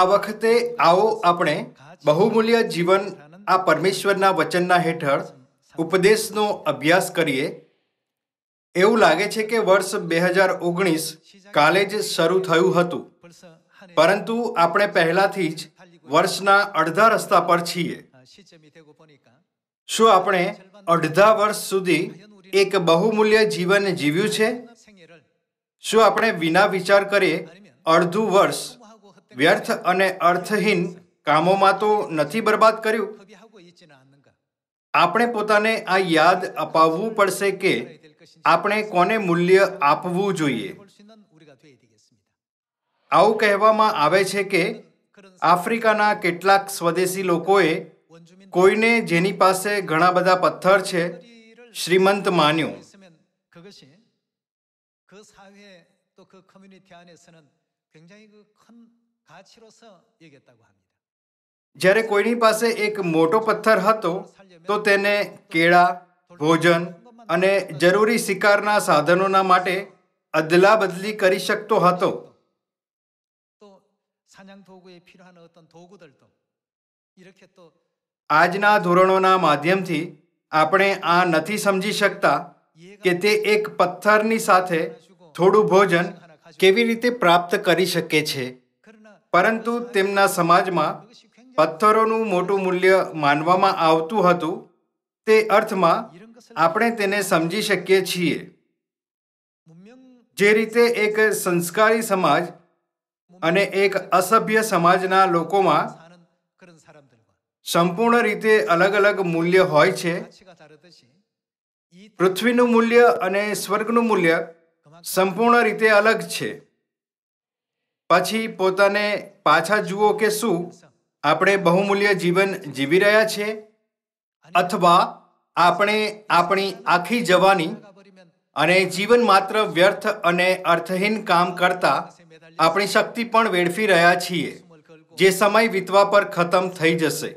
આ વખતે આવો આપણે બહુમૂલ્ય જીવન આ પરમેશ્વરના વચનના હેઠળ ઉપદેશનો અભ્યાસ કરીએ એવું લાગે છે કે વર્ષ બે હજાર ઓગણીસ કાલે જ શરૂ થયું હતું પરંતુ આપણે પહેલાથી જ વર્ષના અડધા રસ્તા પર છીએ શું આપણે અડધા વર્ષ સુધી એક બહુમૂલ્ય જીવન જીવ્યું છે શું આપણે વિના વિચાર કરીએ અડધું વર્ષ વ્યર્થ અને અર્થહીન કામોમાં તો નથી બરબાદ કર્યું આપણે પોતાને આ યાદ અપાવવું પડશે કે આપણે કોને મૂલ્ય આપવું જોઈએ આવું કહેવામાં આવે છે કે આફ્રિકાના કેટલાક સ્વદેશી લોકોએ કોઈને જેની પાસે ઘણા બધા પથ્થર છે શ્રીમંત માન્યો 그 사회 또그 커뮤니티 안에서는 굉장히 જ્યારે કોઈની પાસે એક મોટો પથ્થર હતો તો તેને કેળા ભોજન અને જરૂરી શિકારના સાધનોના માટે અદલા બદલી કરી શકતો હતો આજના ધોરણોના માધ્યમથી આપણે આ નથી સમજી શકતા કે તે એક પથ્થરની સાથે થોડું ભોજન કેવી રીતે પ્રાપ્ત કરી શકે છે પરંતુ તેમના સમાજમાં પથ્થરોનું મોટું મૂલ્ય માનવામાં આવતું હતું તે અર્થમાં આપણે તેને સમજી શકીએ છીએ જે રીતે એક સંસ્કારી સમાજ અને એક અસભ્ય સમાજના લોકોમાં સંપૂર્ણ રીતે અલગ અલગ મૂલ્ય હોય છે પૃથ્વીનું મૂલ્ય અને સ્વર્ગનું મૂલ્ય સંપૂર્ણ રીતે અલગ છે પછી પોતાને પાછા જુઓ કે શું આપણે બહુમૂલ્ય જીવન જીવી રહ્યા છીએ અથવા આપણે આપણી આખી જવાની અને જીવન માત્ર વ્યર્થ અને અર્થહીન કામ કરતા આપણી શક્તિ પણ વેડફી રહ્યા છીએ જે સમય વીતવા પર ખતમ થઈ જશે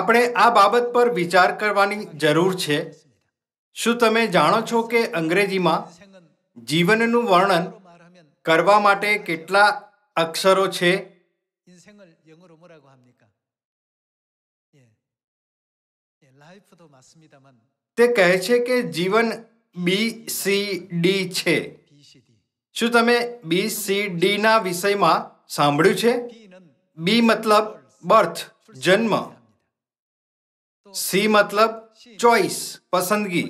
આપણે આ બાબત પર વિચાર કરવાની જરૂર છે શું તમે જાણો છો કે અંગ્રેજીમાં જીવનનું વર્ણન કરવા માટે કેટલા અક્ષરો છે તે કહે છે કે જીવન બી સી ડી છે શું તમે બી સી ડી ના વિષયમાં સાંભળ્યું છે બી મતલબ બર્થ જન્મ સી મતલબ ચોઈસ પસંદગી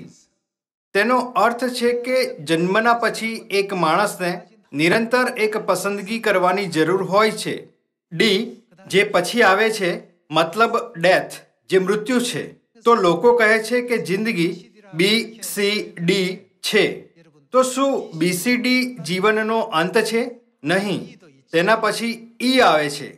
તેનો અર્થ છે કે જન્મના પછી એક માણસને નિરંતર એક પસંદગી કરવાની જરૂર હોય છે ડી જે પછી આવે છે મતલબ ડેથ જે મૃત્યુ છે તો લોકો કહે છે કે જિંદગી બી સી ડી છે તો શું બીસીડી જીવનનો અંત છે નહીં તેના પછી ઈ e આવે છે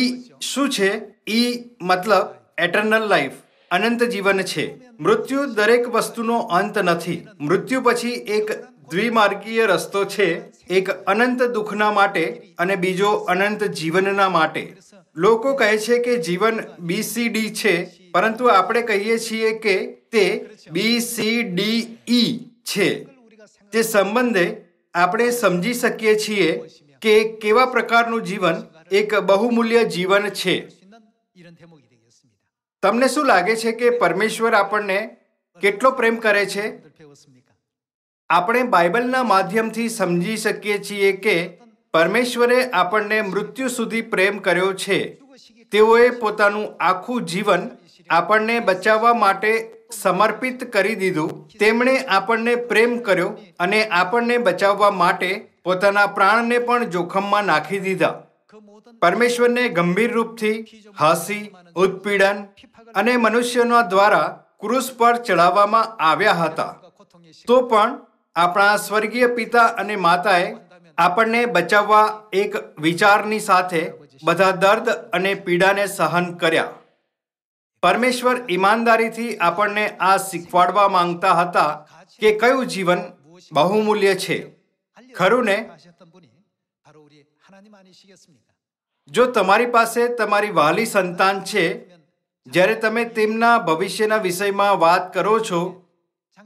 ઈ e શું છે ઈ e મતલબ એટર્નલ લાઈફ અનંત જીવન છે મૃત્યુ દરેક વસ્તુનો અંત નથી મૃત્યુ પછી એક દ્વિમાર્ગીય રસ્તો છે એક અનંત દુઃખના માટે અને બીજો અનંત જીવનના માટે લોકો કહે છે કે જીવન બીસીડી છે પરંતુ આપણે કહીએ છીએ કે તે બીસીડીઈ e છે તે સંબંધે આપણે સમજી શકીએ છીએ કે કેવા પ્રકારનું જીવન એક બહુમૂલ્ય જીવન છે તમને શું લાગે છે કે પરમેશ્વર આપણને કેટલો પ્રેમ કરે છે આપણે બાઇબલના માધ્યમથી સમજી શકીએ છીએ કે પરમેશ્વરે આપણને મૃત્યુ સુધી પ્રેમ કર્યો છે તેઓએ પોતાનું આખું જીવન આપણને બચાવવા માટે સમર્પિત કરી દીધું તેમણે આપણને પ્રેમ કર્યો અને આપણને બચાવવા માટે પોતાના પ્રાણને પણ જોખમમાં નાખી દીધા પરમેશ્વરને ગંભીર રૂપથી હાંસી ઉત્પીડન અને મનુષ્યના દ્વારા ક્રુસ પર ચડાવવામાં આવ્યા હતા તો પણ આપણા સ્વર્ગીય પિતા અને માતાએ આપણને બચાવવા એક વિચારની સાથે બધા દર્દ અને પીડાને સહન કર્યા પરમેશ્વર ઈમાનદારીથી આપણને આ શીખવાડવા માંગતા હતા કે કયું જીવન બહુમૂલ્ય છે ખરું ને જો તમારી પાસે તમારી વાલી સંતાન છે જ્યારે તમે તેમના ભવિષ્યના વિષયમાં વાત કરો છો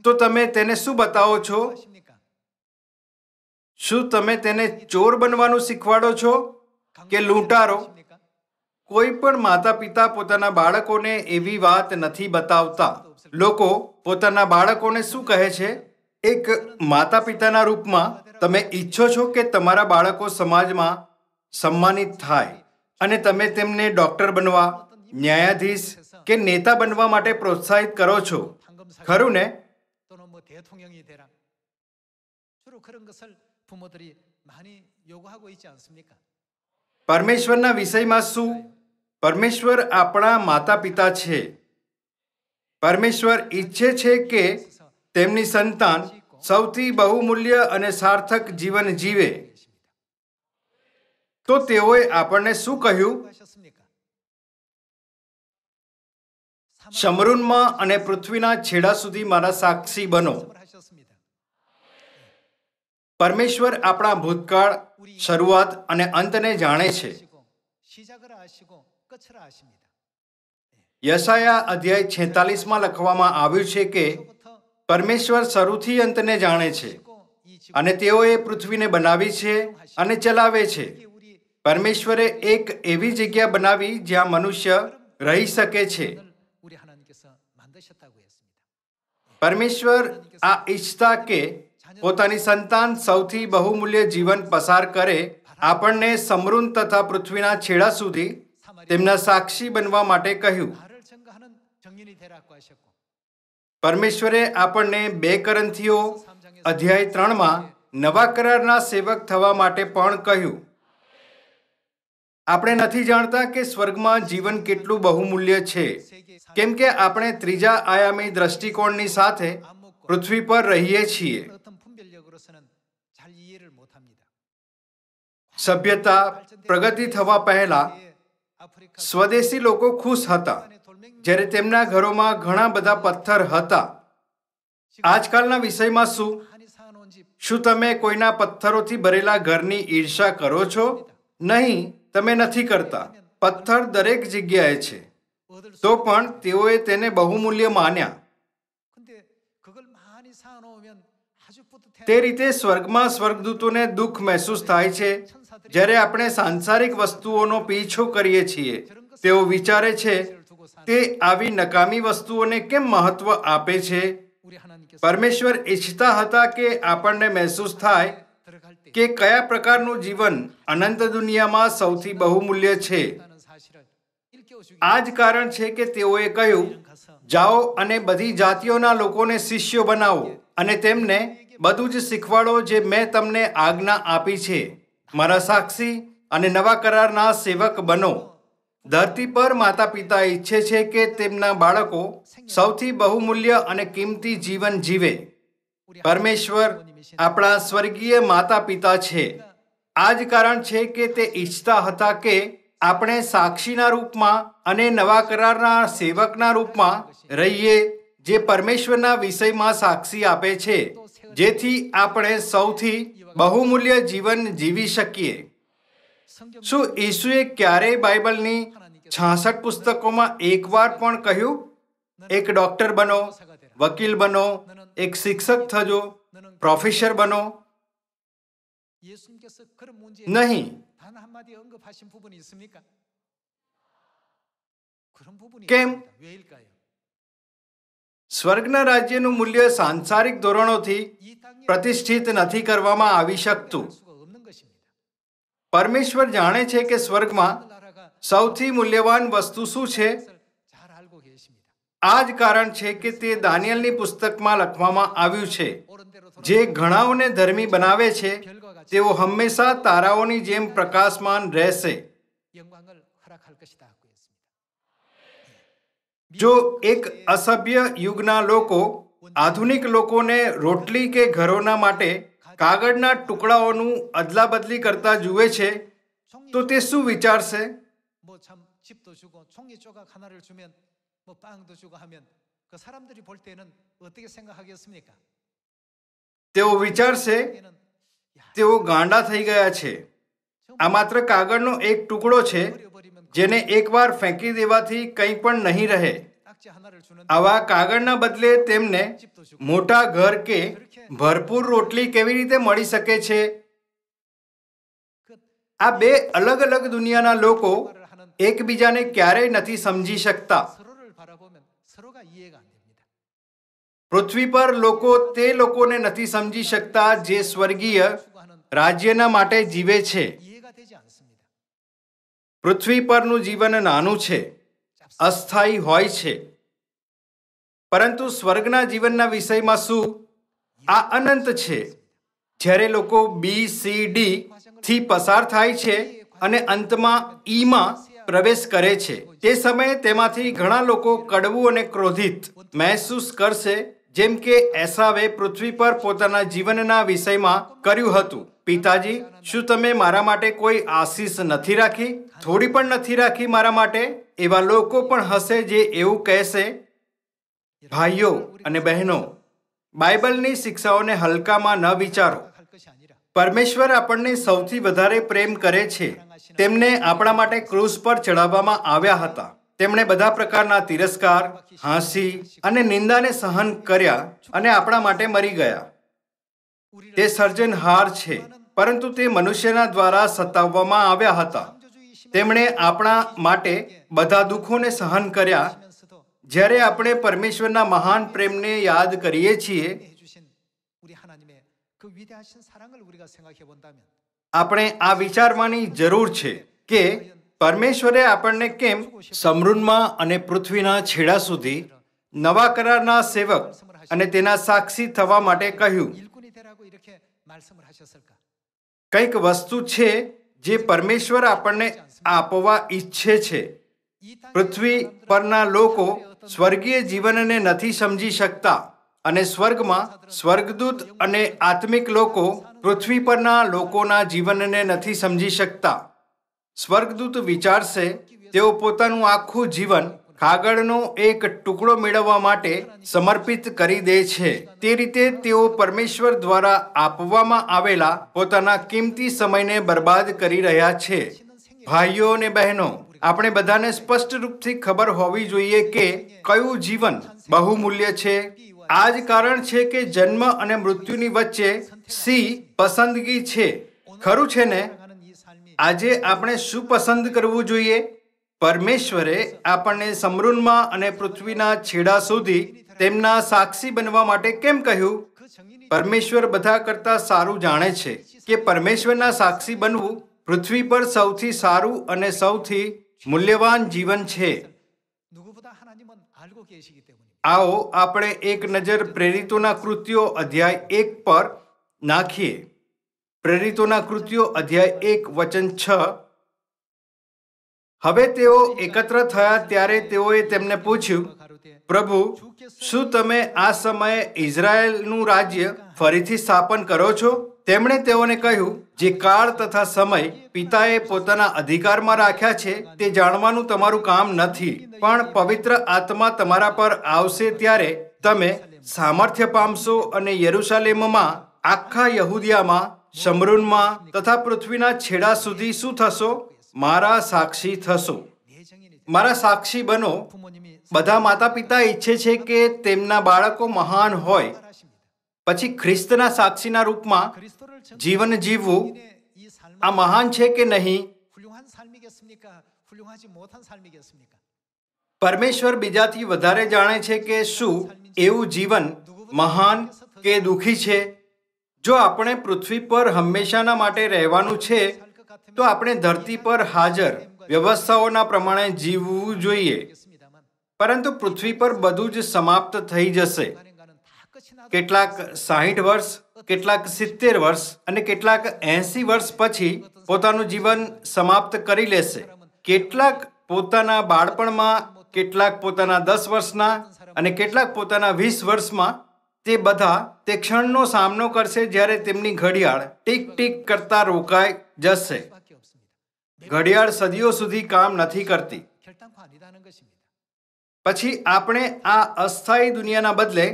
તો તમે તેને શું બતાવો છો શું તમે તેને ચોર બનવાનું શીખવાડો છો કે લૂંટારો કોઈ પણ માતા પિતા પોતાના બાળકોને એવી વાત નથી બતાવતા લોકો પોતાના બાળકોને શું કહે છે એક માતા પિતાના રૂપમાં તમે ઈચ્છો છો કે તમારા બાળકો સમાજમાં સન્માનિત થાય અને તમે તેમને ડૉક્ટર બનવા ન્યાયાધીશ કે નેતા બનવા માટે પ્રોત્સાહિત કરો છો ખરું ને પરમેશ્વરના વિષયમાં શું પરમેશ્વર આપણા માતા પિતા છે પરમેશ્વર ઈચ્છે છે કે તેમની સંતાન સૌથી બહુમૂલ્ય અને સાર્થક જીવન જીવે તો તેઓએ આપણને શું કહ્યું શમરૂનમાં અને પૃથ્વીના છેડા સુધી મારા સાક્ષી બનો પરમેશ્વર આપણા ભૂતકાળ શરૂઆત અને અંતને જાણે છે યશાયા અધ્યાય છેતાલીસમાં લખવામાં આવ્યું છે કે પરમેશ્વર શરૂથી અંતને જાણે છે અને તેઓએ પૃથ્વીને બનાવી છે અને ચલાવે છે પરમેશ્વરે એક એવી જગ્યા બનાવી જ્યાં મનુષ્ય રહી શકે છે પરમેશ્વર આ ઈચ્છતા કે પોતાની સંતાન સૌથી બહુમૂલ્ય જીવન પસાર કરે આપણને સમૃદ્ધ તથા પૃથ્વીના છેડા સુધી તેમના સાક્ષી બનવા માટે કહ્યું પરમેશ્વરે આપણને બે કરંથીઓ અધ્યાય ત્રણમાં નવા કરારના સેવક થવા માટે પણ કહ્યું આપણે નથી જાણતા કે સ્વર્ગમાં જીવન કેટલું બહુમૂલ્ય છે કેમ કે આપણે ત્રીજા આયામી દ્રષ્ટિકોણની સાથે પૃથ્વી પર રહીએ છીએ સભ્યતા પ્રગતિ થવા પહેલા સ્વદેશી લોકો ખુશ હતા જ્યારે તેમના ઘરોમાં ઘણા બધા પથ્થર હતા આજકાલના વિષયમાં શું શું તમે કોઈના પથ્થરોથી ભરેલા ઘરની ઈર્ષા કરો છો નહીં તમે નથી કરતા પથ્થર દરેક જગ્યાએ છે તો પણ તેઓએ તેને બહુમૂલ્ય માન્યા તે રીતે સ્વર્ગમાં સ્વર્ગદૂતોને દુઃખ મહેસૂસ થાય છે જ્યારે આપણે સાંસારિક વસ્તુઓનો પીછો કરીએ છીએ તેઓ વિચારે છે તે આવી નકામી વસ્તુઓને કેમ મહત્વ આપે છે પરમેશ્વર ઈચ્છતા હતા કે આપણને મહેસૂસ થાય કે કયા પ્રકારનું જીવન અનંત દુનિયામાં સૌથી બહુમૂલ્ય છે આ જ કારણ છે કે તેઓએ કહ્યું જાઓ અને બધી જાતિઓના લોકોને શિષ્યો બનાવો અને તેમને બધું જ શીખવાડો જે મેં તમને આજ્ઞા આપી છે મારા સાક્ષી અને નવા કરારના સેવક બનો ધરતી પર માતા પિતા ઈચ્છે છે કે તેમના બાળકો સૌથી બહુમૂલ્ય અને કિંમતી જીવન જીવે પરમેશ્વર આપણા સ્વર્ગીય માતા પિતા છે આ જ કારણ છે કે તે ઈચ્છતા હતા કે આપણે સાક્ષીના રૂપમાં અને નવા કરારના સેવકના રૂપમાં રહીએ જે પરમેશ્વરના વિષયમાં સાક્ષી આપે છે જેથી આપણે સૌથી બહુમૂલ્ય જીવન જીવી શકીએ શું ઈસુએ ક્યારેય બાઇબલની છાસઠ પુસ્તકોમાં એકવાર પણ કહ્યું એક ડોક્ટર બનો વકીલ બનો એક શિક્ષક થજો પ્રોફેસર બનો નહીં કેમ સ્વર્ગના રાજ્યનું મૂલ્ય સાંસારિક ધોરણોથી પ્રતિષ્ઠિત નથી કરવામાં આવી શકતું પરમેશ્વર જાણે છે કે સ્વર્ગમાં સૌથી મૂલ્યવાન વસ્તુ શું છે આ જ કારણ છે કે તે દાનિયલની પુસ્તકમાં લખવામાં આવ્યું છે જે ઘણાઓને ધર્મી બનાવે છે તેઓ હંમેશા તારાઓની જેમ પ્રકાશમાન રહેશે જો એક અસભ્ય યુગના લોકો આધુનિક લોકોને રોટલી કે ઘરોના માટે કાગળના ટુકડાઓનું અદલાબદલી કરતા જુએ છે તો તે શું વિચારશે 뭐그 사람들이 볼 때는 어떻게 생각하겠습니까? તેઓ વિચારશે તેઓ ગાંડા થઈ ગયા છે આ માત્ર કાગળનો એક ટુકડો છે જેને એકવાર ફેંકી દેવાથી કંઈ પણ નહીં રહે આવા કાગળના બદલે તેમને મોટા ઘર કે ભરપૂર રોટલી કેવી રીતે મળી શકે છે આ બે અલગ અલગ દુનિયાના લોકો એકબીજાને ક્યારેય નથી સમજી શકતા પૃથ્વી પર લોકો તે લોકોને નથી સમજી શકતા જે સ્વર્ગીય રાજ્યના માટે જીવે છે પૃથ્વી પરનું જીવન નાનું છે અસ્થાયી હોય છે પરંતુ સ્વર્ગના જીવનના વિષયમાં શું આ અનંત છે જ્યારે લોકો બી સી ડી થી પસાર થાય છે અને અંતમાં ઈમાં e પ્રવેશ કરે છે તે સમયે તેમાંથી ઘણા લોકો કડવું અને ક્રોધિત મહેસૂસ કરશે જેમ કે એસાવે પૃથ્વી પર પોતાના જીવનના વિષયમાં કર્યું હતું પિતાજી શું તમે મારા માટે કોઈ આશીષ નથી રાખી થોડી પણ નથી રાખી મારા માટે એવા લોકો પણ હશે જે એવું કહેશે ભાઈઓ અને બહેનો બાઇબલની શિક્ષાઓને હલકામાં ન વિચારો પરમેશ્વર આપણને સૌથી વધારે પ્રેમ કરે છે તેમને આપણા માટે ક્રૂઝ પર ચડાવવામાં આવ્યા હતા તેમણે બધા પ્રકારના તિરસ્કાર હાંસી અને નિંદાને સહન કર્યા અને આપણા માટે મરી ગયા તે સર્જનહાર છે પરંતુ તે મનુષ્યના દ્વારા સતાવવામાં આવ્યા હતા તેમણે આપણા માટે બધા દુઃખોને સહન કર્યા જ્યારે આપણે પરમેશ્વરના મહાન પ્રેમને યાદ કરીએ છીએ આપણે આ વિચારવાની જરૂર છે કે પરમેશ્વરે આપણને કેમ સમૃદ્ધમાં અને પૃથ્વીના છેડા સુધી નવા કરારના સેવક અને તેના સાક્ષી થવા માટે કહ્યું કંઈક વસ્તુ છે જે પરમેશ્વર આપણને આપવા ઈચ્છે છે પૃથ્વી પરના લોકો સ્વર્ગીય જીવનને નથી સમજી શકતા અને સ્વર્ગમાં સ્વર્ગદૂત અને આત્મિક લોકો પૃથ્વી પરના લોકોના જીવનને નથી સમજી શકતા સ્વર્ગદૂત વિચારશે તેઓ પોતાનું આખું જીવન કાગળનો એક ટુકડો મેળવવા માટે સમર્પિત કરી દે છે તે રીતે તેઓ પરમેશ્વર દ્વારા આપવામાં આવેલા પોતાના કિંમતી સમયને બરબાદ કરી રહ્યા છે ભાઈઓ અને બહેનો આપણે બધાને સ્પષ્ટ રૂપથી ખબર હોવી જોઈએ કે કયું જીવન બહુમૂલ્ય છે આ જ કારણ છે કે જન્મ અને મૃત્યુની વચ્ચે સી પસંદગી છે ખરું છે ને આજે આપણે શું પસંદ કરવું જોઈએ પરમેશ્વરે આપણને સમૃનમાં અને પૃથ્વીના છેડા સુધી તેમના સાક્ષી બનવા માટે કેમ કહ્યું પરમેશ્વર બધા કરતા સારું જાણે છે કે પરમેશ્વરના સાક્ષી બનવું પૃથ્વી પર સૌથી સારું અને સૌથી મૂલ્યવાન જીવન છે આવો આપણે એક નજર પ્રેરિતોના કૃત્યો અધ્યાય એક પર નાખીએ પ્રેરિતોના કૃત્યો અધ્યાય એક વચન છ હવે તેઓ એકત્ર થયા ત્યારે તેઓએ તેમને પૂછ્યું પ્રભુ શું તમે આ સમયે ઇઝરાયલનું રાજ્ય ફરીથી સ્થાપન કરો છો તેમણે તેઓને કહ્યું જે કાળ તથા સમય પિતાએ પોતાના અધિકારમાં રાખ્યા છે તે જાણવાનું તમારું કામ નથી પણ પવિત્ર આત્મા તમારા પર આવશે ત્યારે તમે સામર્થ્ય પામશો અને યરુશાલેમમાં આખા યહુદિયામાં શમરૂનમાં તથા પૃથ્વીના છેડા સુધી શું થશો મારા સાક્ષી થશો મારા સાક્ષી બનો બધા માતા પિતા ઈચ્છે છે કે તેમના બાળકો મહાન હોય પછી ખ્રિસ્તના સાક્ષીના રૂપમાં જીવન જીવવું આ મહાન છે કે નહીં પરમેશ્વર બીજાથી વધારે જાણે છે કે શું એવું જીવન મહાન કે દુઃખી છે જો આપણે પૃથ્વી પર હંમેશાના માટે રહેવાનું છે તો આપણે ધરતી પર હાજર વ્યવસ્થાઓના પ્રમાણે જીવવું જોઈએ પરંતુ પૃથ્વી પર બધું જ સમાપ્ત થઈ જશે કેટલાક સાહીઠ વર્ષ કેટલાક સિત્તેર વર્ષ અને કેટલાક એસી વર્ષ પછી પોતાનું જીવન સમાપ્ત કરી લેશે કેટલાક પોતાના બાળપણમાં કેટલાક પોતાના દસ વર્ષના અને કેટલાક પોતાના વીસ વર્ષમાં તે બધા તે ક્ષણનો સામનો કરશે જ્યારે તેમની ઘડિયાળ ટીક ટીક કરતા રોકાઈ જશે ઘડિયાળ સદીઓ સુધી કામ નથી કરતી પછી આપણે આ અસ્થાયી દુનિયાના બદલે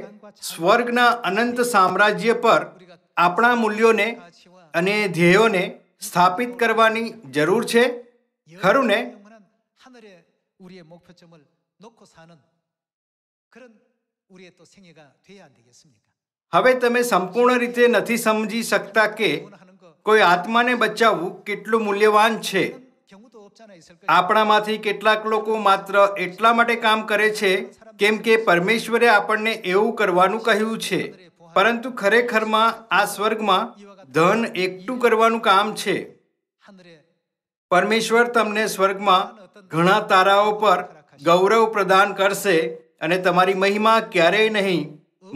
સ્વર્ગના અનંત સામ્રાજ્ય પર આપણા મૂલ્યોને અને ધ્યેયોને સ્થાપિત કરવાની જરૂર છે ખરું ને હવે તમે સંપૂર્ણ રીતે નથી સમજી શકતા કે કોઈ આત્માને બચાવવું કેટલું મૂલ્યવાન છે આપણામાંથી કેટલાક લોકો માત્ર એટલા માટે કામ કરે છે કેમ કે પરમેશ્વરે આપણને એવું કરવાનું કહ્યું છે પરંતુ ખરેખરમાં આ સ્વર્ગમાં ધન એકઠું કરવાનું કામ છે પરમેશ્વર તમને સ્વર્ગમાં ઘણા તારાઓ પર ગૌરવ પ્રદાન કરશે અને તમારી મહિમા ક્યારેય નહીં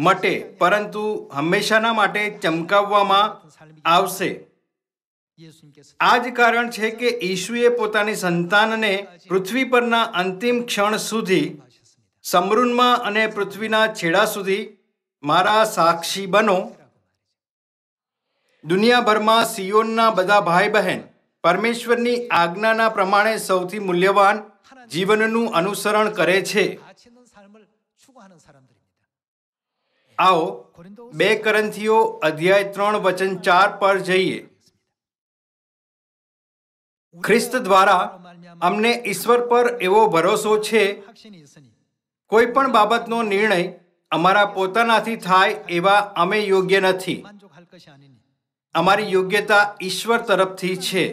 મટે પરંતુ હંમેશાના માટે ચમકાવવામાં આવશે આ જ કારણ છે કે ઈશુએ પોતાની સંતાનને પૃથ્વી પરના અંતિમ ક્ષણ સુધી સમૃનમાં અને પૃથ્વીના છેડા સુધી મારા સાક્ષી બનો દુનિયાભરમાં સિયોનના બધા ભાઈ બહેન પરમેશ્વરની આજ્ઞાના પ્રમાણે સૌથી મૂલ્યવાન જીવનનું અનુસરણ કરે છે આવો બે કરંથીઓ અધ્યાય ત્રણ વચન ચાર પર જઈએ ખ્રિસ્ત દ્વારા અમને ઈશ્વર પર એવો ભરોસો છે કોઈ પણ બાબતનો નિર્ણય અમારા પોતાનાથી થાય એવા અમે યોગ્ય નથી અમારી યોગ્યતા ઈશ્વર તરફથી છે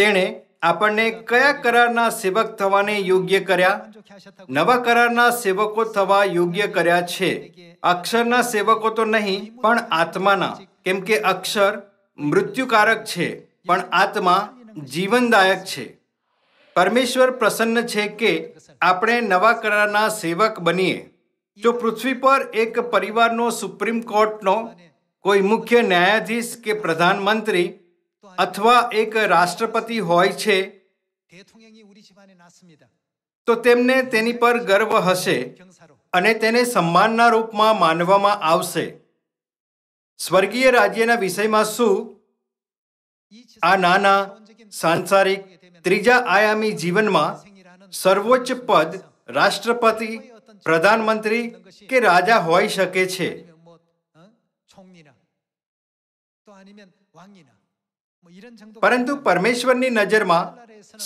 તેણે આપણને કયા કરારના સેવક થવાને યોગ્ય કર્યા નવા કરારના સેવકો થવા યોગ્ય કર્યા છે અક્ષરના સેવકો તો નહીં પણ આત્માના કેમ કે અક્ષર મૃત્યુકારક છે પણ આત્મા જીવનદાયક છે પરમેશ્વર પ્રસન્ન છે કે આપણે નવા કરારના સેવક બનીએ જો પૃથ્વી પર એક પરિવારનો સુપ્રીમ કોર્ટનો કોઈ મુખ્ય ન્યાયાધીશ કે પ્રધાનમંત્રી અથવા એક રાષ્ટ્રપતિ હોય છે તો તેમને તેની પર ગર્વ હશે અને તેને સન્માનના રૂપમાં માનવામાં આવશે સ્વર્ગીય રાજ્યના વિષયમાં શું આ નાના સાંસારિક ત્રીજા આયામી જીવનમાં સર્વોચ્ચ પદ રાષ્ટ્રપતિ પ્રધાનમંત્રી કે રાજા હોઈ શકે છે પરંતુ પરમેશ્વરની નજરમાં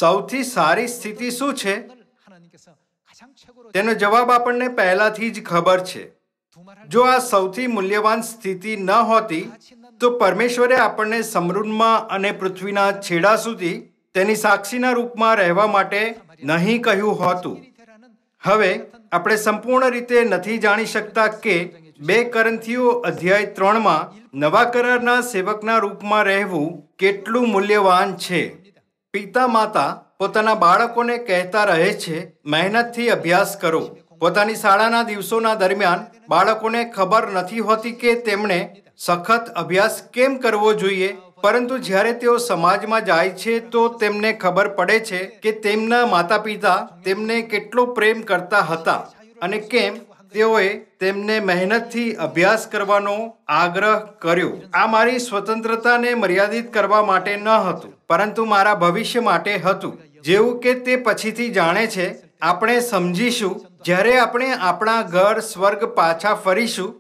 સૌથી સારી સ્થિતિ શું છે તેનો જવાબ આપણને પહેલાથી જ ખબર છે જો આ સૌથી મૂલ્યવાન સ્થિતિ ન હોતી તો પરમેશ્વરે આપણને સમૃદ્ધમાં અને પૃથ્વીના છેડા સુધી તેની સાક્ષીના રૂપમાં રહેવા માટે નહીં કહ્યું હોતું હવે આપણે સંપૂર્ણ રીતે નથી જાણી શકતા કે બે કરંથીઓ અધ્યાય ત્રણમાં નવા કરારના સેવકના રૂપમાં રહેવું કેટલું મૂલ્યવાન છે પિતા માતા પોતાના બાળકોને કહેતા રહે છે મહેનતથી અભ્યાસ કરો પોતાની શાળાના દિવસોના દરમિયાન બાળકોને ખબર નથી હોતી કે તેમણે સખત અભ્યાસ કેમ કરવો જોઈએ પરંતુ જ્યારે તેઓ સમાજમાં જાય છે તો તેમને ખબર પડે છે કે તેમના માતા પિતા તેમને કેટલો પ્રેમ કરતા હતા અને કેમ તેઓએ તેમને મહેનતથી અભ્યાસ કરવાનો આગ્રહ કર્યો આ મારી સ્વતંત્રતાને મર્યાદિત કરવા માટે ન હતું પરંતુ મારા ભવિષ્ય માટે હતું જેવું કે તે પછીથી જાણે છે આપણે સમજીશું જ્યારે આપણે આપણા ઘર સ્વર્ગ પાછા ફરીશું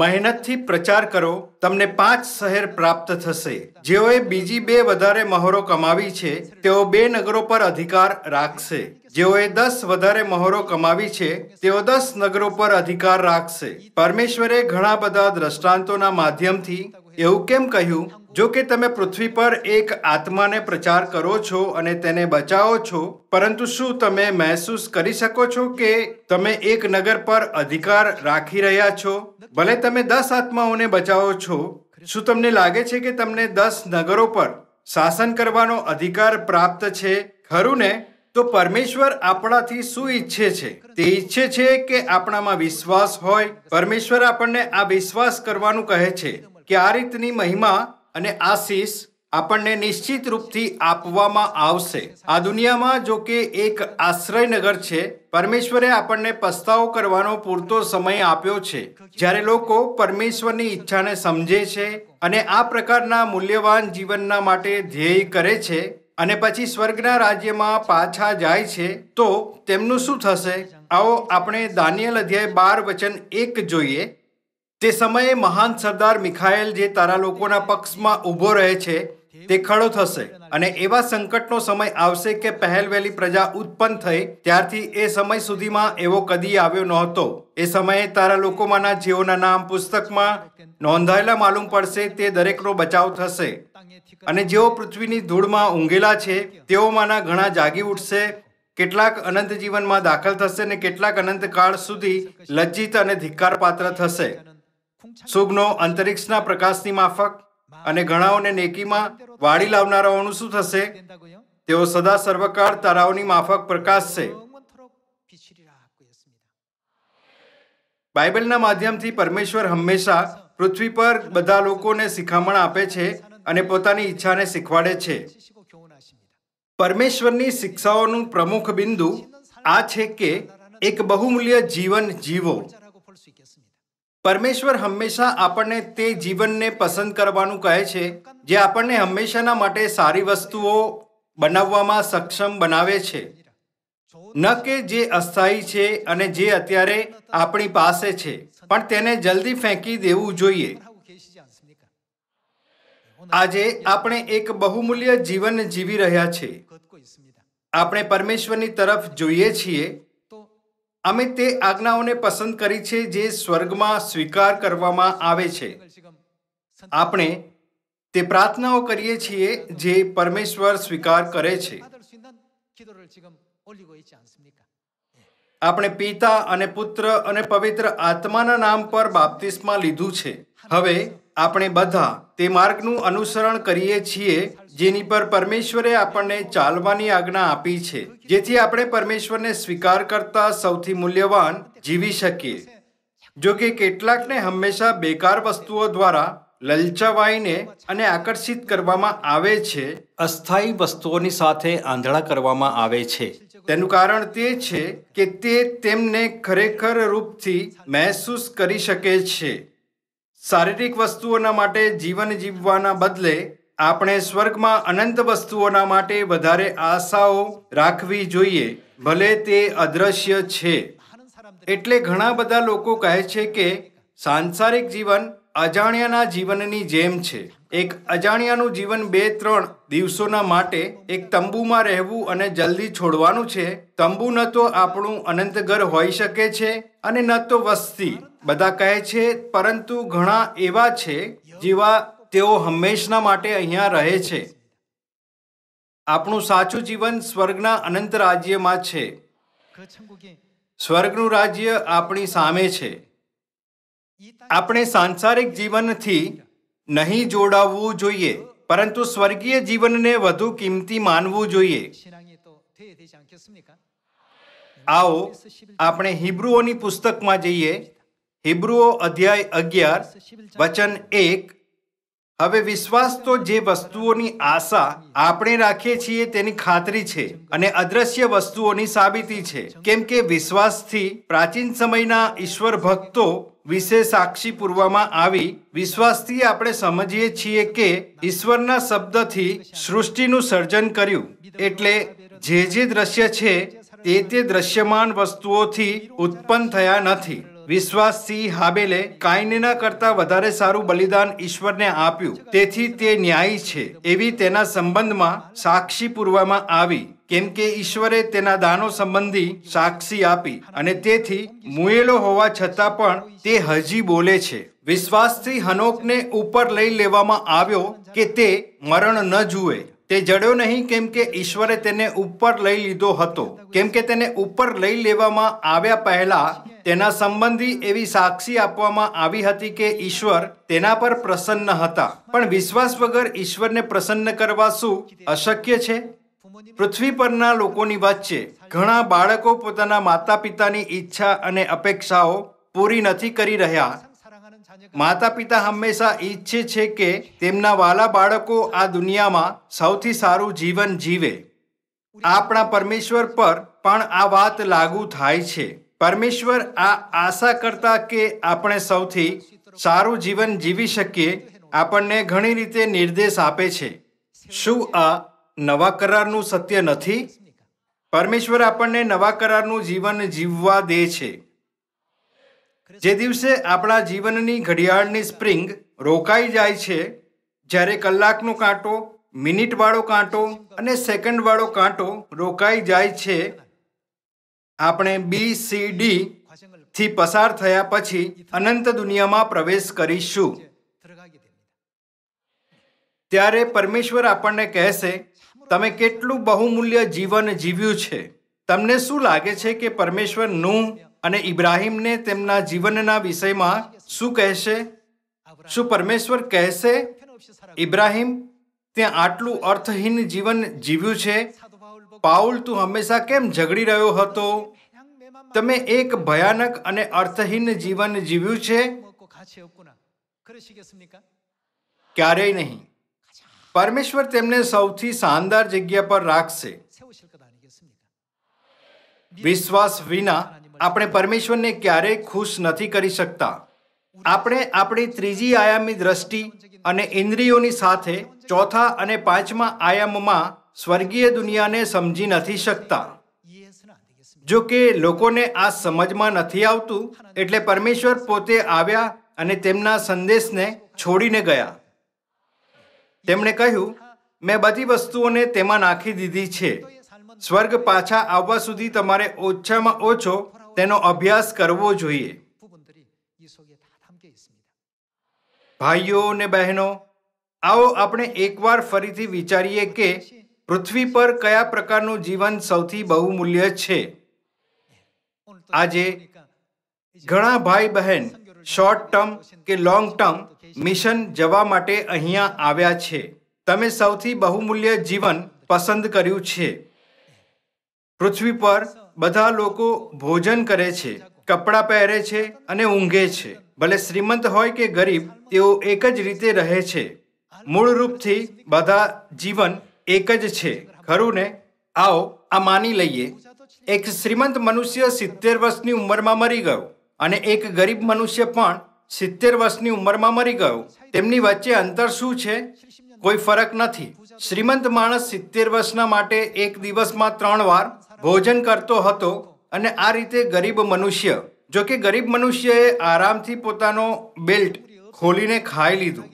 મહેનતથી પ્રચાર કરો તમને પાંચ શહેર પ્રાપ્ત થશે જેઓએ બીજી બે વધારે મહોરો કમાવી છે તેઓ બે નગરો પર અધિકાર રાખશે જેઓએ દસ વધારે મહોરો કમાવી છે તેઓ દસ નગરો પર અધિકાર રાખશે પરમેશ્વરે ઘણા બધા દ્રષ્ટાંતોના માધ્યમથી એવું કેમ કહ્યું જો કે તમે પૃથ્વી પર એક આત્માને પ્રચાર કરો છો અને તેને બચાવો છો પરંતુ શું તમે મહેસૂસ કરી શકો છો કે તમે એક નગર પર અધિકાર રાખી રહ્યા છો ભલે તમે દસ આત્માઓને બચાવો છો શું તમને લાગે છે કે તમને દસ નગરો પર શાસન કરવાનો અધિકાર પ્રાપ્ત છે ખરું ને તો પરમેશ્વર આપણાથી શું ઈચ્છે છે તે ઈચ્છે છે કે આપણામાં વિશ્વાસ હોય પરમેશ્વર આપણને આ વિશ્વાસ કરવાનું કહે છે કે આ રીતની મહિમા અને આશીષ આપણને નિશ્ચિત રૂપથી આપવામાં આવશે આ દુનિયામાં જો કે એક આશ્રયનગર છે પરમેશ્વરે આપણને પસ્તાવો કરવાનો પૂરતો સમય આપ્યો છે જ્યારે લોકો પરમેશ્વરની ઈચ્છાને સમજે છે અને આ પ્રકારના મૂલ્યવાન જીવનના માટે ધ્યેય કરે છે અને પછી સ્વર્ગના રાજ્યમાં પાછા જાય છે તો તેમનું શું થશે આવો આપણે દાનિયલ અધ્યાય બાર વચન એક જોઈએ તે સમયે મહાન સરદાર મિખાયેલ જે તારા લોકોના પક્ષમાં ઊભો રહે છે તે ખડો થશે અને એવા સંકટનો સમય આવશે કે પહેલવેલી પ્રજા ઉત્પન્ન થઈ ત્યારથી એ સમય સુધીમાં એવો કદી આવ્યો નહોતો એ સમયે તારા લોકોમાંના જેઓના નામ પુસ્તકમાં નોંધાયેલા માલુમ પડશે તે દરેકનો બચાવ થશે અને જેઓ પૃથ્વીની ધૂળમાં ઊંઘેલા છે તેઓમાંના ઘણા જાગી ઉઠશે કેટલાક અનંત જીવનમાં દાખલ થશે અને કેટલાક અનંતકાળ સુધી લજ્જિત અને ધિક્કારપાત્ર થશે સુગનો અંતરિક્ષના પ્રકાશની માફક અને ઘણાઓને નેકીમાં વાળી લાવનારાઓનું શું થશે તેઓ સદા સર્વકાળ તારાઓની માફક પ્રકાશશે બાઇબલના માધ્યમથી પરમેશ્વર હંમેશા પૃથ્વી પર બધા લોકોને શિખામણ આપે છે અને પોતાની ઈચ્છાને શીખવાડે છે પરમેશ્વરની શિક્ષાઓનું પ્રમુખ બિંદુ આ છે કે એક બહુમૂલ્ય જીવન જીવો પરમેશ્વર હંમેશા આપણને તે જીવનને પસંદ કરવાનું કહે છે જે આપણને હંમેશાના માટે સારી વસ્તુઓ બનાવવામાં સક્ષમ બનાવે છે ન કે જે અસ્થાયી છે અને જે અત્યારે આપણી પાસે છે પણ તેને જલ્દી ફેંકી દેવું જોઈએ આજે આપણે એક બહુમૂલ્ય જીવન જીવી રહ્યા છે આપણે પરમેશ્વરની તરફ જોઈએ છીએ અમે તે આજ્ઞાઓને પસંદ કરી છે જે સ્વર્ગમાં સ્વીકાર કરવામાં આવે છે આપણે તે પ્રાર્થનાઓ કરીએ છીએ જે પરમેશ્વર સ્વીકાર કરે છે આપણે પિતા અને પુત્ર અને પવિત્ર આત્માના નામ પર બાપ્તિસ્મા લીધું છે હવે આપણે બધા તે માર્ગનું અનુસરણ કરીએ છીએ જેની પર પરમેશ્વરે આપણને ચાલવાની આજ્ઞા આપી છે જેથી આપણે પરમેશ્વરને સ્વીકાર કરતા સૌથી મૂલ્યવાન જીવી શકીએ જો કે કેટલાકને હંમેશા બેકાર વસ્તુઓ દ્વારા લલચાવાઈને અને આકર્ષિત કરવામાં આવે છે અસ્થાયી વસ્તુઓની સાથે આંધળા કરવામાં આવે છે તેનું કારણ તે છે કે તે તેમને ખરેખર રૂપથી મહેસૂસ કરી શકે છે શારીરિક વસ્તુઓના માટે જીવન જીવવાના બદલે આપણે સ્વર્ગમાં અનંત વસ્તુઓના માટે વધારે આશાઓ રાખવી જોઈએ ભલે તે અદ્રશ્ય છે એટલે ઘણા બધા લોકો કહે છે કે સાંસારિક જીવન અજાણ્યાના જીવનની જેમ છે એક અજાણ્યાનું જીવન બે ત્રણ દિવસોના માટે એક તંબુમાં રહેવું અને જલ્દી છોડવાનું છે તંબુ ન તો આપણું અનંત ઘર હોઈ શકે છે અને ન તો વસ્તી બધા કહે છે પરંતુ ઘણા એવા છે જેવા તેઓ હંમેશના માટે અહીંયા રહે છે આપણું સાચું જીવન સ્વર્ગના અનંત રાજ્યમાં છે સ્વર્ગનું રાજ્ય આપણી સામે છે આપણે સાંસારિક જીવનથી નહીં જોડાવવું જોઈએ પરંતુ સ્વર્ગીય જીવનને વધુ કિંમતી માનવું જોઈએ આવો આપણે હિબ્રુઓની પુસ્તકમાં જઈએ હિબ્રુઓ અધ્યાય અગિયાર વચન એક હવે વિશ્વાસ તો જે વસ્તુઓની આશા આપણે રાખીએ છીએ તેની ખાતરી છે અને અદ્રશ્ય વસ્તુઓની સાબિતી છે કેમ કે વિશ્વાસથી પ્રાચીન સમયના ઈશ્વર ભક્તો વિશે સાક્ષી પૂરવામાં આવી વિશ્વાસથી આપણે સમજીએ છીએ કે ઈશ્વરના શબ્દથી સૃષ્ટિનું સર્જન કર્યું એટલે જે જે દ્રશ્ય છે તે તે દ્રશ્યમાન વસ્તુઓથી ઉત્પન્ન થયા નથી વિશ્વાસથી હાબેલે કાયનના કરતાં વધારે સારું બલિદાન ઈશ્વરને આપ્યું તેથી તે ન્યાયી છે એવી તેના સંબંધમાં સાક્ષી પૂરવામાં આવી કેમ કે ઈશ્વરે તેના દાનો સંબંધી સાક્ષી આપી અને તેથી મુએલો હોવા છતાં પણ તે હજી બોલે છે વિશ્વાસથી હનોકને ઉપર લઈ લેવામાં આવ્યો કે તે મરણ ન જુએ તે જડ્યો નહીં કેમ કે ઈશ્વરે તેને ઉપર લઈ લીધો હતો કેમ કે તેને ઉપર લઈ લેવામાં આવ્યા પહેલા તેના સંબંધી એવી સાક્ષી આપવામાં આવી હતી કે ઈશ્વર તેના પર પ્રસન્ન હતા પણ વિશ્વાસ વગર ઈશ્વરને પ્રસન્ન કરવા શું અશક્ય છે પૃથ્વી પરના લોકોની વચ્ચે ઘણા બાળકો પોતાના માતા પિતાની ઈચ્છા અને અપેક્ષાઓ પૂરી નથી કરી રહ્યા માતા પિતા હંમેશા ઈચ્છે છે કે તેમના વાલા બાળકો આ દુનિયામાં સૌથી સારું જીવન જીવે આપણા પરમેશ્વર પર પણ આ વાત લાગુ થાય છે પરમેશ્વર આ આશા કરતા કે આપણે સૌથી સારું જીવન જીવી શકીએ આપણને ઘણી રીતે નિર્દેશ આપે છે શું આ નવા કરારનું સત્ય નથી પરમેશ્વર આપણને નવા કરારનું જીવન જીવવા દે છે જે દિવસે આપણા જીવનની ઘડિયાળની સ્પ્રિંગ રોકાઈ જાય છે જ્યારે કલાકનો કાંટો મિનિટવાળો કાંટો અને સેકન્ડવાળો કાંટો રોકાઈ જાય છે આપણે બી સી ડી થી પસાર થયા પછી અનંત દુનિયામાં પ્રવેશ કરીશું ત્યારે પરમેશ્વર આપણને કહેશે તમે કેટલું બહુમૂલ્ય જીવન જીવ્યું છે તમને શું લાગે છે કે પરમેશ્વરનું અને ઇબ્રાહીમને તેમના જીવનના વિષયમાં શું કહેશે શું પરમેશ્વર કહેશે ઇબ્રાહીમ ત્યાં આટલું અર્થહીન જીવન જીવ્યું છે પાઉલ તું હંમેશા કેમ ઝઘડી રહ્યો હતો તમે એક ભયાનક અને અર્થહીન જીવન જીવ્યું છે ક્યારેય નહીં પરમેશ્વર તેમને સૌથી શાનદાર જગ્યા પર રાખશે વિશ્વાસ વિના આપણે પરમેશ્વરને ક્યારેય ખુશ નથી કરી શકતા આપણે આપણી ત્રીજી આયામી દ્રષ્ટિ અને ઇન્દ્રિયોની સાથે ચોથા અને પાંચમા આયામમાં સ્વર્ગીય દુનિયાને સમજી નથી શકતા જો કે લોકોને આ સમજમાં નથી આવતું એટલે પરમેશ્વર પોતે આવ્યા અને તેમના સંદેશને છોડીને ગયા તેમણે કહ્યું મેં બધી વસ્તુઓને તેમાં નાખી દીધી છે સ્વર્ગ પાછા આવવા સુધી તમારે ઓછામાં ઓછો તેનો અભ્યાસ કરવો જોઈએ ભાઈઓ અને બહેનો આવો આપણે એકવાર ફરીથી વિચારીએ કે પૃથ્વી પર કયા પ્રકારનું જીવન સૌથી બહુમૂલ્ય છે આજે ઘણા ભાઈ બહેન શોર્ટ ટર્મ કે લોંગ ટર્મ મિશન જવા માટે અહીંયા આવ્યા છે તમે સૌથી બહુમૂલ્ય જીવન પસંદ કર્યું છે પૃથ્વી પર બધા લોકો ભોજન કરે છે કપડાં પહેરે છે અને ઊંઘે છે ભલે શ્રીમંત હોય કે ગરીબ તેઓ એક જ રીતે રહે છે મૂળ રૂપથી બધા જીવન એક જ છે ખરું ને આવો આ માની લઈએ એક શ્રીમંત મનુષ્ય સિત્તેર વર્ષની ઉંમરમાં મરી ગયો અને એક ગરીબ મનુષ્ય પણ સિત્તેર વર્ષની ઉંમરમાં મરી ગયો તેમની વચ્ચે અંતર શું છે કોઈ ફરક નથી શ્રીમંત માણસ સિત્તેર વર્ષના માટે એક દિવસમાં ત્રણ વાર ભોજન કરતો હતો અને આ રીતે ગરીબ મનુષ્ય જો કે ગરીબ મનુષ્યએ આરામથી પોતાનો બેલ્ટ ખોલીને ખાઈ લીધું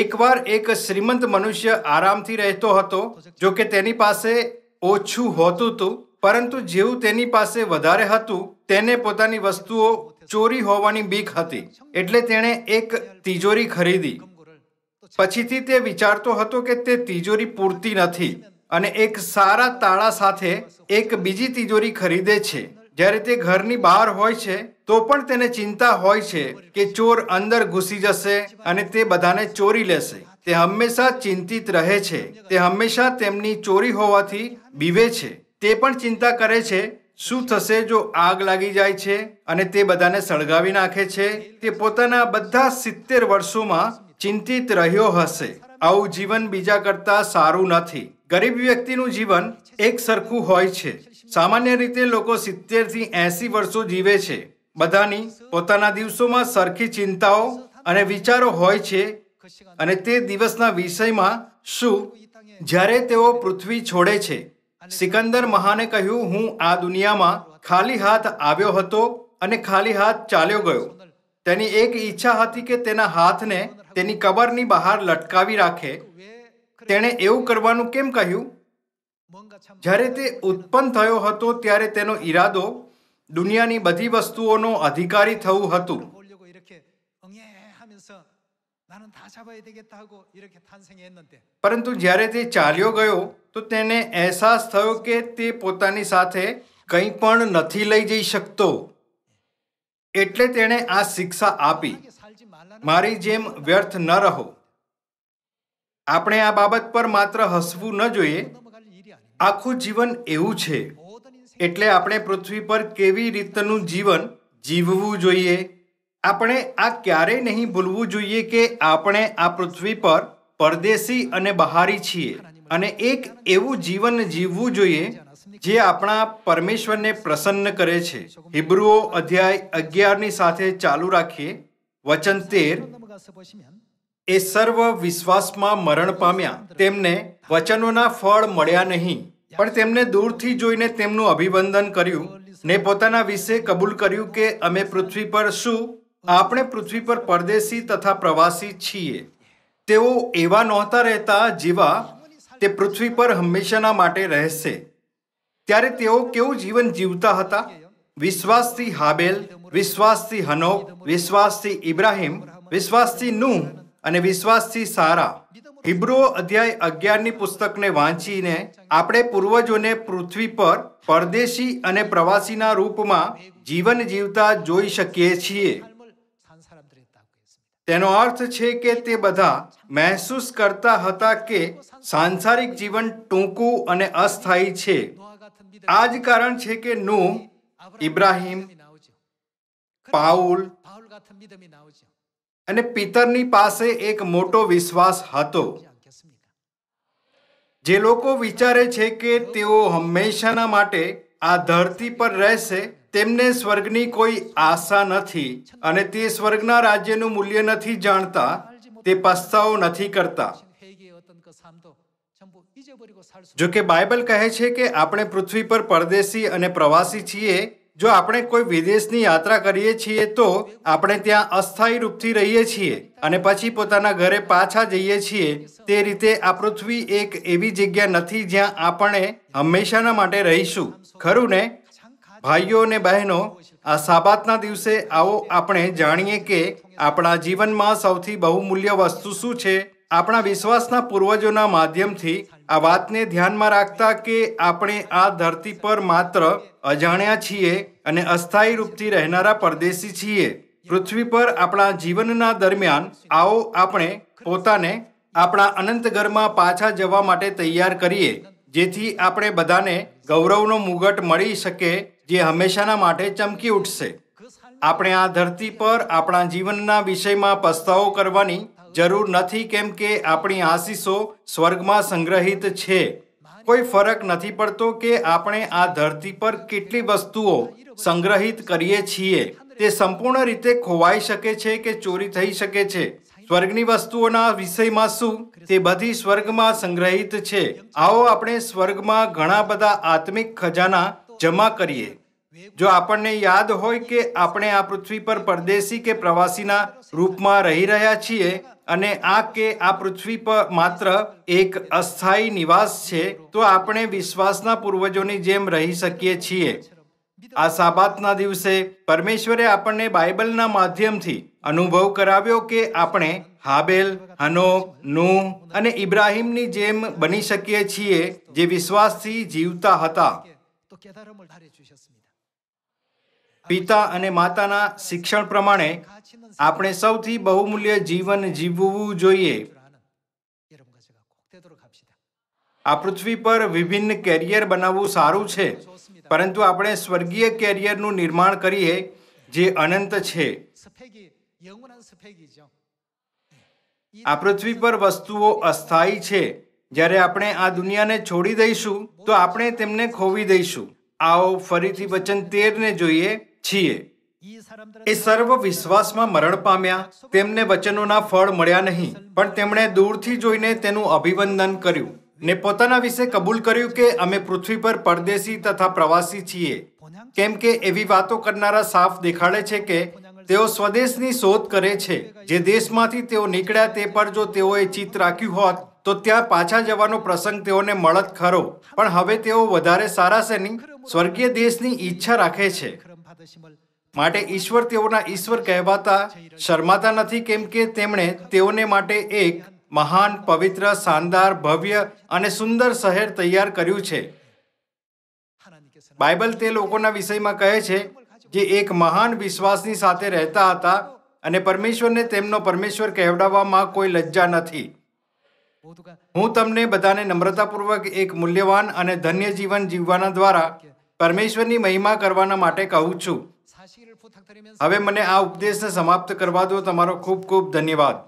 એકવાર એક શ્રીમંત મનુષ્ય આરામથી રહેતો હતો જો કે તેની પાસે ઓછું હોતું હતું પરંતુ જેવું તેની પાસે વધારે હતું તેને પોતાની વસ્તુઓ ચોરી હોવાની બીક હતી એટલે તેણે એક તિજોરી ખરીદી પછીથી તે વિચારતો હતો કે તે તિજોરી પૂરતી નથી અને એક સારા તાળા સાથે એક બીજી તિજોરી ખરીદે છે જ્યારે તે ઘરની બહાર હોય છે તો પણ તેને ચિંતા હોય છે કે ચોર અંદર ઘૂસી જશે અને તે બધાને ચોરી લેશે તે હંમેશા ચિંતિત રહે છે તે હંમેશા તેમની ચોરી હોવાથી બીવે છે તે પણ ચિંતા કરે છે શું થશે જો આગ લાગી જાય છે અને તે બધાને સળગાવી નાખે છે તે પોતાના બધા સિત્તેર વર્ષોમાં ચિંતિત રહ્યો હશે આવું જીવન બીજા કરતાં સારું નથી ગરીબ વ્યક્તિનું જીવન એક સરખું હોય છે સામાન્ય રીતે લોકો સિત્તેરથી એંસી વર્ષો જીવે છે બધાની પોતાના દિવસોમાં સરખી ચિંતાઓ અને વિચારો હોય છે અને તે દિવસના વિષયમાં શું જ્યારે તેઓ પૃથ્વી છોડે છે સિકંદર મહાને કહ્યું હું આ દુનિયામાં ખાલી હાથ આવ્યો હતો અને ખાલી હાથ ચાલ્યો ગયો તેની એક ઈચ્છા હતી કે તેના હાથને તેની કબરની બહાર લટકાવી રાખે તેણે એવું કરવાનું કેમ કહ્યું જ્યારે તે ઉત્પન્ન થયો હતો ત્યારે તેનો ઈરાદો દુનિયાની બધી વસ્તુઓનો અધિકારી થવું હતું પરંતુ જ્યારે તે ચાલ્યો ગયો તો તેને અહેસાસ થયો કે તે પોતાની સાથે કંઈ પણ નથી લઈ જઈ શકતો એટલે તેણે આ શિક્ષા આપી મારી જેમ વ્યર્થ ન રહો આપણે આ બાબત પર માત્ર હસવું ન જોઈએ આખું જીવન એવું છે એટલે આપણે પૃથ્વી પર કેવી રીતનું જીવન જીવવું જોઈએ આપણે આ ક્યારેય નહીં ભૂલવું જોઈએ કે આપણે આ પૃથ્વી પર પરદેશી અને બહારી છીએ અને એક એવું જીવન જીવવું જોઈએ જે આપણા પરમેશ્વરને પ્રસન્ન કરે છે હિબ્રુઓ અધ્યાય અગિયારની સાથે ચાલુ રાખીએ વચન તેર એ સર્વ વિશ્વાસમાં મરણ પામ્યા તેમને વચનોના ફળ મળ્યા નહીં પણ તેમને દૂરથી જોઈને તેમનું અભિવંદન કર્યું ને પોતાના વિશે કબૂલ કર્યું કે અમે પૃથ્વી પર શું આપણે પૃથ્વી પર પરદેશી તથા પ્રવાસી છીએ તેઓ એવા નહોતા રહેતા જેવા તે પૃથ્વી પર હંમેશાના માટે રહેશે ત્યારે તેઓ કેવું જીવન જીવતા હતા વિશ્વાસથી હાબેલ વિશ્વાસથી હનોફ વિશ્વાસથી ઇબ્રાહિમ વિશ્વાસથી નું અને વિશ્વાસથી સારા હિબ્રુ અધ્યાય અગિયારની પુસ્તકને વાંચીને આપણે પૂર્વજોને પૃથ્વી પર પરદેશી અને પ્રવાસીના રૂપમાં જીવન જીવતા જોઈ શકીએ છીએ તેનો અર્થ છે કે તે બધા મહેસૂસ કરતા હતા કે સાંસારિક જીવન ટૂંકું અને અસ્થાયી છે આ જ કારણ છે કે નું ઇબ્રાહિમ પાઉલ અને પિતરની પાસે એક મોટો વિશ્વાસ હતો જે લોકો વિચારે છે કે તેઓ હંમેશાના માટે આ ધરતી પર રહેશે તેમને સ્વર્ગની કોઈ આશા નથી અને તે સ્વર્ગના રાજ્યનું મૂલ્ય નથી જાણતા તે પસ્તાવો નથી કરતા જો કે બાઇબલ કહે છે કે આપણે પૃથ્વી પર પરદેશી અને પ્રવાસી છીએ જો આપણે કોઈ વિદેશની યાત્રા કરીએ છીએ તો આપણે ત્યાં અસ્થાયી રૂપથી રહીએ છીએ અને પછી પોતાના ઘરે પાછા જઈએ છીએ તે રીતે આ પૃથ્વી એક એવી જગ્યા નથી જ્યાં આપણે હંમેશાના માટે રહીશું ખરું ને ભાઈઓ અને બહેનો આ સાબાતના દિવસે આવો આપણે જાણીએ કે આપણા જીવનમાં સૌથી બહુમૂલ્ય વસ્તુ શું છે આપણા વિશ્વાસના પૂર્વજોના માધ્યમથી આ વાતને ધ્યાનમાં રાખતા કે આપણે આ ધરતી પર માત્ર અજાણ્યા છીએ અને અસ્થાયી રૂપથી રહેનારા પરદેશી છીએ પૃથ્વી પર આપણા જીવનના દરમિયાન આવો આપણે પોતાને આપણા અનંત ઘરમાં પાછા જવા માટે તૈયાર કરીએ જેથી આપણે બધાને ગૌરવનો મુગટ મળી શકે જે હંમેશાના માટે ચમકી ઉઠશે આપણે આ ધરતી પર આપણા જીવનના વિષયમાં પસ્તાવો કરવાની જરૂર નથી કેમ કે આપણી આશીષો સ્વર્ગમાં સંગ્રહિત છે કોઈ ફરક નથી પડતો કે આપણે આ ધરતી પર કેટલી વસ્તુઓ સંગ્રહિત કરીએ છીએ તે સંપૂર્ણ રીતે ખોવાઈ શકે છે કે ચોરી થઈ શકે છે સ્વર્ગની વસ્તુઓના વિષયમાં શું તે બધી સ્વર્ગમાં સંગ્રહિત છે આવો આપણે સ્વર્ગમાં ઘણા બધા આત્મિક ખજાના જમા કરીએ જો આપણને યાદ હોય કે આપણે આ પૃથ્વી પર પરદેશી કે પ્રવાસીના રૂપમાં રહી રહ્યા છીએ અને આ કે આ પૃથ્વી પર માત્ર એક અસ્થાયી નિવાસ છે તો આપણે વિશ્વાસના પૂર્વજોની જેમ રહી શકીએ છીએ આ સાબાતના દિવસે પરમેશ્વરે આપણને બાઇબલના માધ્યમથી અનુભવ કરાવ્યો કે આપણે હાબેલ હનો નૂહ અને ઇબ્રાહીમની જેમ બની શકીએ છીએ જે વિશ્વાસથી જીવતા હતા પિતા અને માતાના શિક્ષણ પ્રમાણે આપણે સૌથી બહુમૂલ્ય જીવન જીવવું જોઈએ આ પૃથ્વી પર વિભિન્ન કેરિયર બનાવવું સારું છે પરંતુ આપણે સ્વર્ગીય કેરિયરનું નિર્માણ કરીએ જે અનંત છે આ પૃથ્વી પર વસ્તુઓ અસ્થાયી છે જ્યારે આપણે આ દુનિયાને છોડી દઈશું તો આપણે તેમને ખોવી દઈશું આવો ફરીથી વચન તેરને જોઈએ છીએ એ સર્વ વિશ્વાસમાં મરણ પામ્યા તેમને વચનોના ફળ મળ્યા નહીં પણ તેમણે દૂરથી જોઈને તેનું અભિવંદન કર્યું ને પોતાના વિશે કબૂલ કર્યું કે અમે પૃથ્વી પર પરદેશી તથા પ્રવાસી છીએ કેમ કે એવી વાતો કરનારા સાફ દેખાડે છે કે તેઓ સ્વદેશની શોધ કરે છે જે દેશમાંથી તેઓ નીકળ્યા તે પર જો તેઓએ ચિત્ત રાખ્યું હોત તો ત્યાં પાછા જવાનો પ્રસંગ તેઓને મળત ખરો પણ હવે તેઓ વધારે સારા સેની સ્વર્ગીય દેશની ઈચ્છા રાખે છે માટે ઈશ્વર તેઓના ઈશ્વર કહેવાતા શરમાતા નથી કેમ કે તેમણે તેઓને માટે એક મહાન પવિત્ર શાનદાર ભવ્ય અને સુંદર શહેર તૈયાર કર્યું છે બાઇબલ તે લોકોના વિષયમાં કહે છે જે એક મહાન વિશ્વાસની સાથે રહેતા હતા અને પરમેશ્વરને તેમનો પરમેશ્વર કહેવડાવવામાં કોઈ લજ્જા નથી હું તમને બધાને નમ્રતાપૂર્વક એક મૂલ્યવાન અને ધન્ય જીવન જીવવાના દ્વારા પરમેશ્વરની મહિમા કરવાના માટે કહું છું હવે મને આ ઉપદેશને સમાપ્ત કરવા દો તમારો ખૂબ ખૂબ ધન્યવાદ